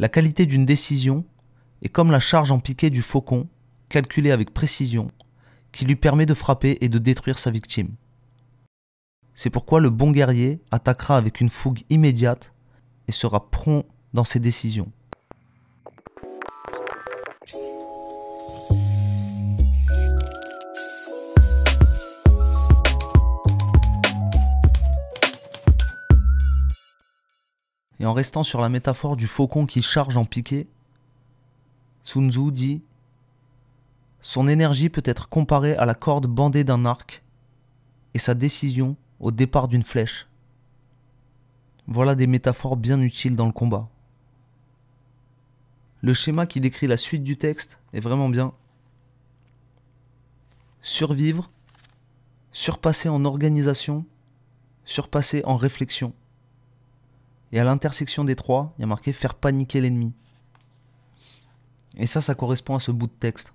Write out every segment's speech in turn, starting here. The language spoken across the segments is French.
La qualité d'une décision est comme la charge en piqué du faucon, calculée avec précision, qui lui permet de frapper et de détruire sa victime. C'est pourquoi le bon guerrier attaquera avec une fougue immédiate et sera prompt dans ses décisions. Et en restant sur la métaphore du faucon qui charge en piqué, Sun Tzu dit Son énergie peut être comparée à la corde bandée d'un arc et sa décision au départ d'une flèche. Voilà des métaphores bien utiles dans le combat. Le schéma qui décrit la suite du texte est vraiment bien. Survivre, surpasser en organisation, surpasser en réflexion. Et à l'intersection des trois, il y a marqué faire paniquer l'ennemi. Et ça, ça correspond à ce bout de texte.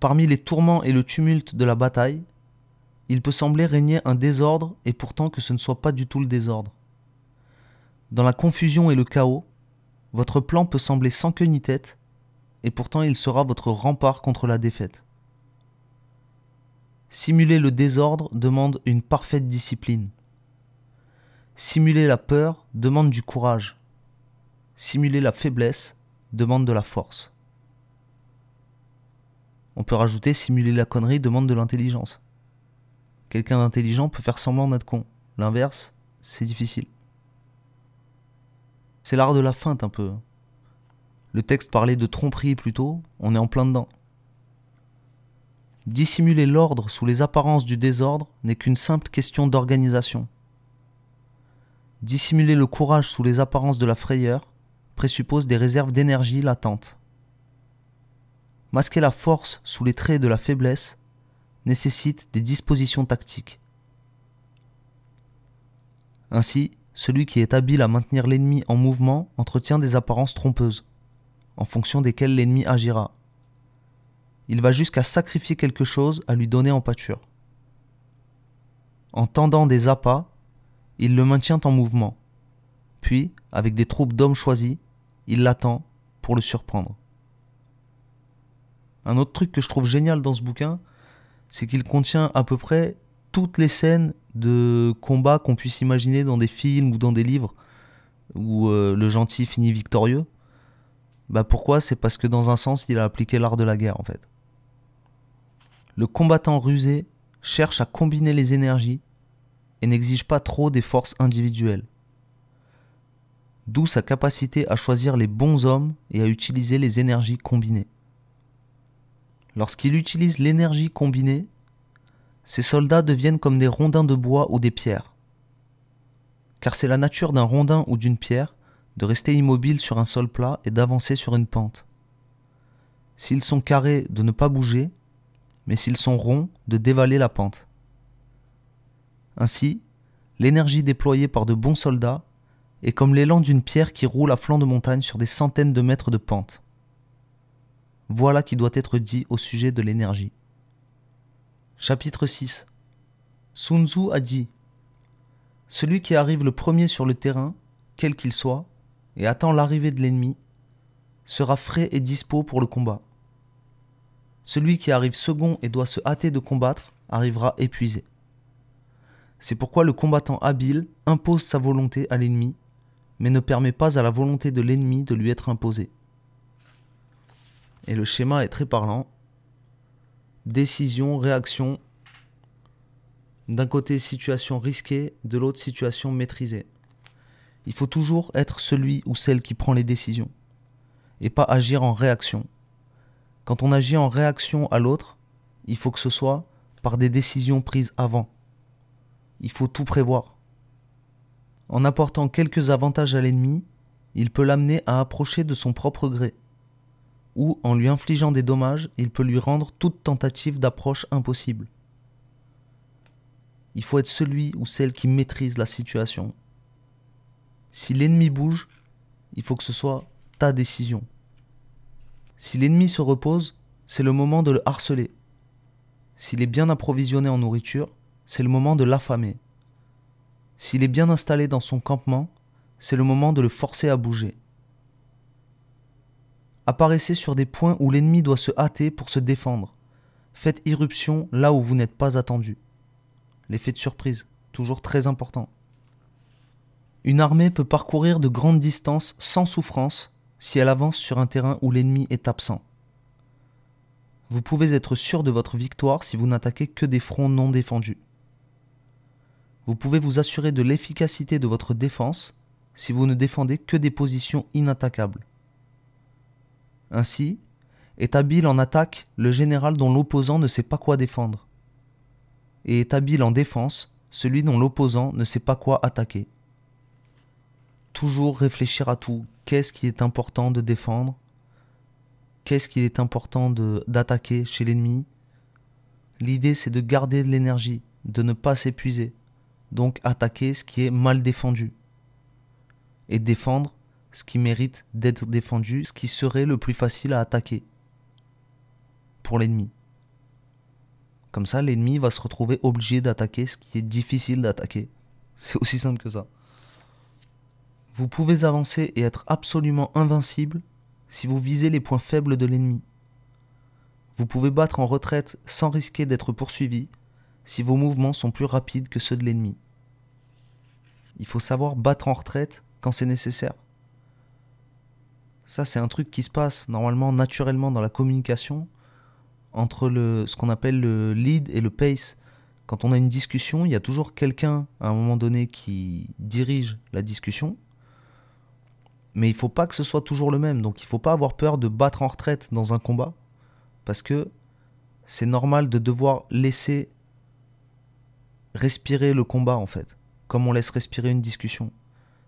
Parmi les tourments et le tumulte de la bataille, il peut sembler régner un désordre et pourtant que ce ne soit pas du tout le désordre. Dans la confusion et le chaos, votre plan peut sembler sans queue ni tête, et pourtant il sera votre rempart contre la défaite. Simuler le désordre demande une parfaite discipline. Simuler la peur demande du courage. Simuler la faiblesse demande de la force. On peut rajouter simuler la connerie demande de l'intelligence. Quelqu'un d'intelligent peut faire semblant d'être con. L'inverse, c'est difficile. C'est l'art de la feinte un peu. Le texte parlait de tromperie plutôt, on est en plein dedans. Dissimuler l'ordre sous les apparences du désordre n'est qu'une simple question d'organisation. Dissimuler le courage sous les apparences de la frayeur présuppose des réserves d'énergie latentes. Masquer la force sous les traits de la faiblesse nécessite des dispositions tactiques. Ainsi, celui qui est habile à maintenir l'ennemi en mouvement entretient des apparences trompeuses, en fonction desquelles l'ennemi agira. Il va jusqu'à sacrifier quelque chose à lui donner en pâture. En tendant des appâts, il le maintient en mouvement. Puis, avec des troupes d'hommes choisis, il l'attend pour le surprendre. Un autre truc que je trouve génial dans ce bouquin, c'est qu'il contient à peu près toutes les scènes de combat qu'on puisse imaginer dans des films ou dans des livres où euh, le gentil finit victorieux. Bah pourquoi C'est parce que dans un sens, il a appliqué l'art de la guerre en fait. Le combattant rusé cherche à combiner les énergies et n'exige pas trop des forces individuelles. D'où sa capacité à choisir les bons hommes et à utiliser les énergies combinées. Lorsqu'il utilise l'énergie combinée, ses soldats deviennent comme des rondins de bois ou des pierres. Car c'est la nature d'un rondin ou d'une pierre de rester immobile sur un sol plat et d'avancer sur une pente. S'ils sont carrés, de ne pas bouger, mais s'ils sont ronds, de dévaler la pente. Ainsi, l'énergie déployée par de bons soldats est comme l'élan d'une pierre qui roule à flanc de montagne sur des centaines de mètres de pente. Voilà qui doit être dit au sujet de l'énergie. Chapitre 6 Sun Tzu a dit Celui qui arrive le premier sur le terrain, quel qu'il soit, et attend l'arrivée de l'ennemi, sera frais et dispos pour le combat. Celui qui arrive second et doit se hâter de combattre arrivera épuisé. C'est pourquoi le combattant habile impose sa volonté à l'ennemi, mais ne permet pas à la volonté de l'ennemi de lui être imposée. Et le schéma est très parlant. Décision, réaction. D'un côté, situation risquée, de l'autre, situation maîtrisée. Il faut toujours être celui ou celle qui prend les décisions, et pas agir en réaction. Quand on agit en réaction à l'autre, il faut que ce soit par des décisions prises avant il faut tout prévoir. En apportant quelques avantages à l'ennemi, il peut l'amener à approcher de son propre gré, ou en lui infligeant des dommages, il peut lui rendre toute tentative d'approche impossible. Il faut être celui ou celle qui maîtrise la situation. Si l'ennemi bouge, il faut que ce soit ta décision. Si l'ennemi se repose, c'est le moment de le harceler. S'il est bien approvisionné en nourriture, c'est le moment de l'affamer. S'il est bien installé dans son campement, c'est le moment de le forcer à bouger. Apparaissez sur des points où l'ennemi doit se hâter pour se défendre. Faites irruption là où vous n'êtes pas attendu. L'effet de surprise, toujours très important. Une armée peut parcourir de grandes distances sans souffrance si elle avance sur un terrain où l'ennemi est absent. Vous pouvez être sûr de votre victoire si vous n'attaquez que des fronts non défendus vous pouvez vous assurer de l'efficacité de votre défense si vous ne défendez que des positions inattaquables. Ainsi, est habile en attaque le général dont l'opposant ne sait pas quoi défendre, et est habile en défense celui dont l'opposant ne sait pas quoi attaquer. Toujours réfléchir à tout, qu'est-ce qui est important de défendre, qu'est-ce qu'il est important d'attaquer chez l'ennemi. L'idée c'est de garder de l'énergie, de ne pas s'épuiser donc attaquer ce qui est mal défendu et défendre ce qui mérite d'être défendu, ce qui serait le plus facile à attaquer pour l'ennemi. Comme ça, l'ennemi va se retrouver obligé d'attaquer ce qui est difficile d'attaquer. C'est aussi simple que ça. Vous pouvez avancer et être absolument invincible si vous visez les points faibles de l'ennemi. Vous pouvez battre en retraite sans risquer d'être poursuivi si vos mouvements sont plus rapides que ceux de l'ennemi. Il faut savoir battre en retraite quand c'est nécessaire. Ça, c'est un truc qui se passe normalement naturellement dans la communication entre le, ce qu'on appelle le lead et le pace. Quand on a une discussion, il y a toujours quelqu'un à un moment donné qui dirige la discussion. Mais il ne faut pas que ce soit toujours le même. Donc il ne faut pas avoir peur de battre en retraite dans un combat. Parce que c'est normal de devoir laisser respirer le combat en fait, comme on laisse respirer une discussion.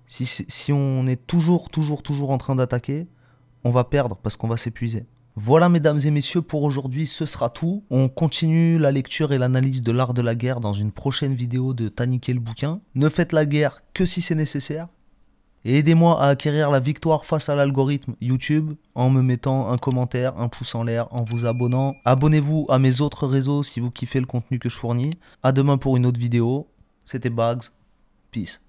Si, on est toujours, toujours, toujours en train d'attaquer, on va perdre parce qu'on va s'épuiser. Voilà mesdames et messieurs, pour aujourd'hui ce sera tout. On continue la lecture et l'analyse de l'art de la guerre dans une prochaine vidéo de Taniquer le bouquin. Ne faites la guerre que si c'est nécessaire et aidez-moi à acquérir la victoire face à l'algorithme YouTube en me mettant un commentaire, un pouce en l'air, en vous abonnant. Abonnez-vous à mes autres réseaux si vous kiffez le contenu que je fournis. À demain pour une autre vidéo. C'était Bags. Peace.